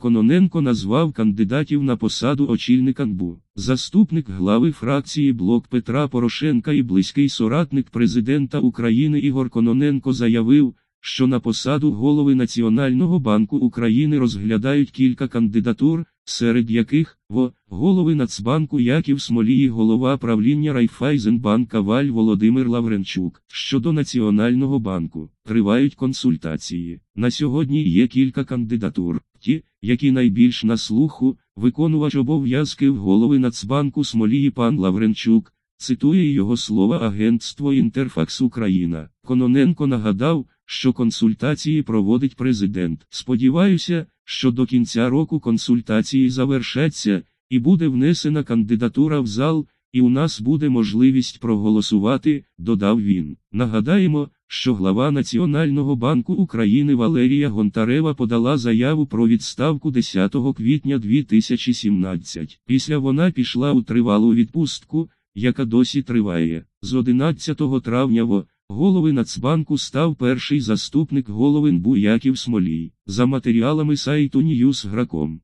Кононенко назвав кандидатів на посаду очільника НБУ. Заступник глави фракції Блок Петра Порошенка і близький соратник президента України Ігор Кононенко заявив, що на посаду голови Національного банку України розглядають кілька кандидатур, серед яких в голови Нацбанку Яків Смолії, голова правління Райфайзенбанк Валь Володимир Лавренчук. Щодо Національного банку тривають консультації. На сьогодні є кілька кандидатур. Ті, які найбільш на слуху, виконувач обов'язків голови Нацбанку Смолії пан Лавренчук, цитує його слова Агентство Інтерфакс Україна. Кононенко нагадав, що консультації проводить президент. Сподіваюся, що до кінця року консультації завершаться, і буде внесена кандидатура в зал, і у нас буде можливість проголосувати, додав він. Нагадаємо, що глава Національного банку України Валерія Гонтарева подала заяву про відставку 10 квітня 2017. Після вона пішла у тривалу відпустку, яка досі триває. З 11 травня в голови Нацбанку став перший заступник голови НБУ Яків Смолій. За матеріалами сайту Ньюсграком.